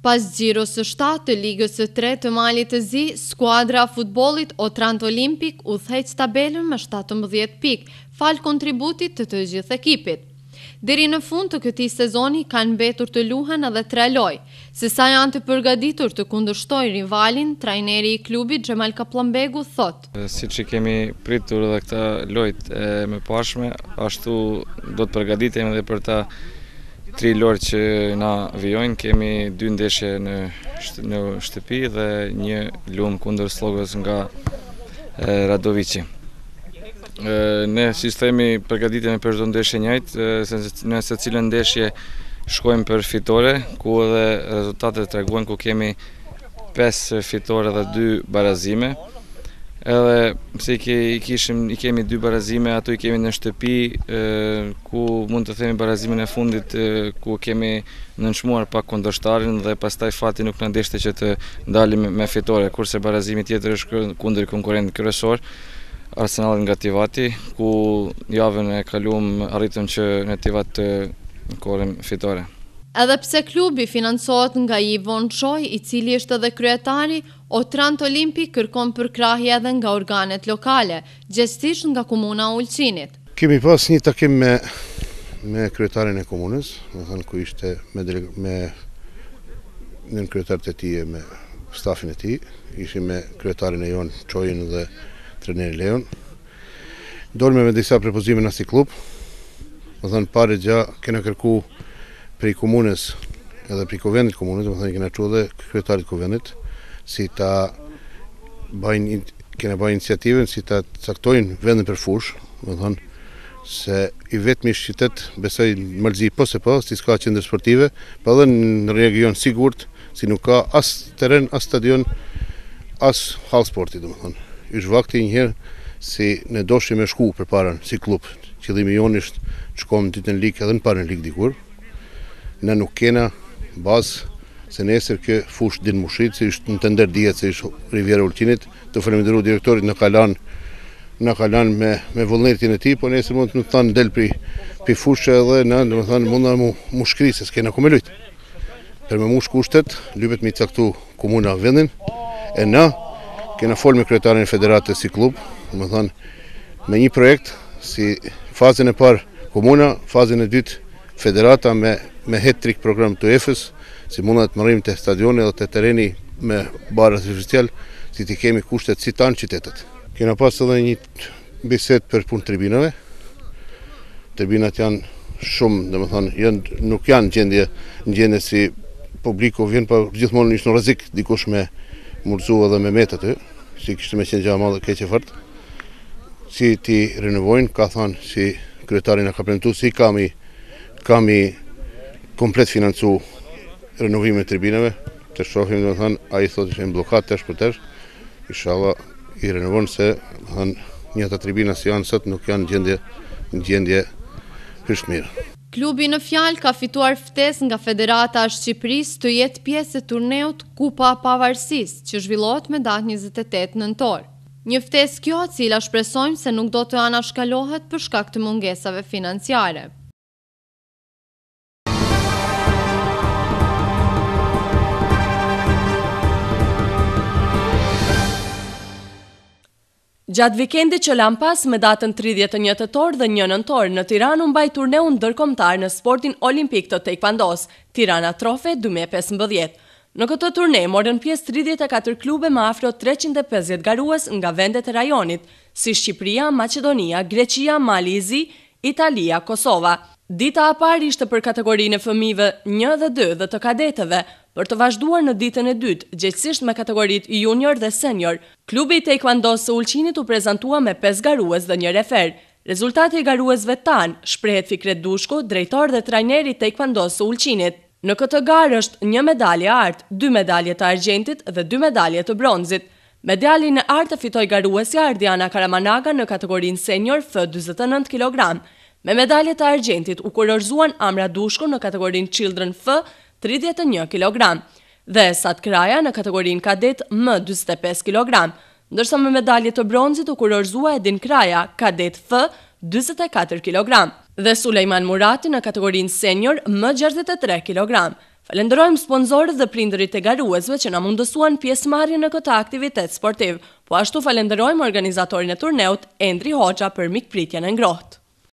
Pas gjiro së 7 të ligës së 3 të malit të zi, skuadra futbolit o Trant Olimpik u thejt stabelën me 17 pik, fal kontributit të të gjithë ekipit. Deri në fund të këti sezoni kanë betur të luhen edhe tre loj, se sa janë të përgaditur të kundërshtoj rivalin, trajneri i klubit Gjemal Kaplambegu thot. Si që kemi pritur edhe këta lojt me pashme, ashtu do të përgaditim edhe për ta tri lorë që na vjojnë, kemi dy ndeshje në, në shtëpi dhe një lumë kundër slogës nga Radovici. Ne si së themi përgatitemi për çdo ndeshje njëjtë, në se ndeshje shkojmë për fitore, ku edhe rezultatet të reguen ku kemi 5 fitore dhe 2 barazime edhe pse ke, i, kishim, i kemi dy barazime, ato i kemi në shtëpi, e, ku mund të themi barazimin e fundit, e, ku kemi në nëshmuar pak kundërshtarin dhe pas taj fati nuk në ndeshte që të ndalim me fitore, kurse barazimi tjetër është kundër konkurent kërësor, Arsenal nga Tivati, ku javën e kalum arritëm që në Tivat të korem fitore. Edhe pse klubi financohet nga i Von Choi, i cili është edhe kryetari, o Trant Olimpi kërkon për krahje edhe nga organet lokale, gjestisht nga komuna Ulqinit. Kemi pas një takim me, me kryetarin e komunës, më thënë ku ishte me, njën me të kryetarët e ti e me stafin e ti, ishim me kryetarin e jonë, Choi dhe trenerin Leon. Dorme me disa prepozime në si klub, me thënë pare gjë, kena kërku, prej komunës edhe prej kuvendit komunës, më thënë, kena që dhe kryetarit kuvendit, si ta bajnë, kena bajnë iniciativën, si ta caktojnë vendin për fush, më thënë, se i vetëm i shqytet besaj në mërzi po se po, si s'ka qëndër sportive, pa po dhe në region sigurt, si nuk ka as teren, as stadion, as hall sporti, dhe më thënë. I shvakti njëherë si ne doshim me shku për parën, si klub, qëllimi jonë ishtë që komë në ditën ligë edhe në parën dikur, në nuk kena bazë se nesër kë fush din mushit, se ishtë në të ndërdijet, se ishtë Riviera Ultinit, të fërëmendru direktorit në kalan, në kalan me, me vullnetin e ti, po nesër mund të të thanë del pri, pri fushë edhe në, në më thanë mund në mu, shkri, se s'kena ku me lujtë. Për me mu shkushtet, lypet me caktu komuna vendin, e në, kena fol me e federatës si klub, më thanë, me një projekt, si fazën e parë komuna, fazën e dytë federata me, me hetrik program të EFES, si mundat mërim të stadionit dhe të tereni me barët artificial, si të kemi kushtet si tanë qytetet. Kena pas edhe një biset për punë tribinave, tribinat janë shumë, dhe më thonë, janë, nuk janë gjendje, në gjendje si publiko vjen, pa po gjithmonë një në rëzik, dikush me mërzu edhe me metët të, si kishtë me qenë gjama dhe keqe fartë, si ti renovojnë, ka thonë, si kryetarin e ka premtu, si kam i kami komplet financu renovime tribineve, të shohim dhe më thënë, a i thotë që e në blokat tesh për tesh, ishala i renovon se thënë, një të tribina si janë sëtë nuk janë gjendje, gjendje hyshtë mirë. Klubi në fjalë ka fituar ftes nga Federata a Shqipëris të jetë pjesë e turneut Kupa Pavarsis, që zhvillot me datë 28 nëntorë. Një ftes kjo cila shpresojmë se nuk do të anashkalohet për shkak të mungesave financiare. Gjatë vikendi që lam pas me datën 31 të torë dhe 1. torë në Tiranë mbaj turneun dërkomtar në sportin olimpik të tekpandos, Tirana Trofe 2015. Në këtë turne morën pjesë 34 klube me afro 350 garues nga vendet e rajonit, si Shqipëria, Maqedonia, Greqia, Malizi, Italia, Kosova. Dita a parë ishte për kategorinë e fëmijëve 1 dhe 2 dhe të kadetëve, për të vazhduar në ditën e dytë, gjithësisht me kategorit junior dhe senior, klubi i taekwondo së ulqinit u prezentua me 5 garues dhe një refer. Rezultati i garuesve tanë, shprehet Fikret Dushko, drejtor dhe trajneri taekwondo së ulqinit. Në këtë garë është një medalje artë, dy medalje të argjentit dhe dy medalje të bronzit. Medallin e artë të fitoj garuesi Ardiana Karamanaga në kategorin senior F29 kg. Me medalje të argjentit u kurorzuan Amra Dushko në kategorin Children F 31 kg, dhe Sat Kraja në kategorin kadet M 25 kg, ndërsa me medalje të bronzit u kurorzua Edin Kraja kadet F 24 kg, dhe Sulejman Murati në kategorin senior M 63 kg. Falenderojmë sponsorët dhe prindërit e garuesve që na mundësuan pjesë në këtë aktivitet sportiv, po ashtu falenderojmë organizatorin e turneut Endri Hoxha për mikpritjen e ngrohtë.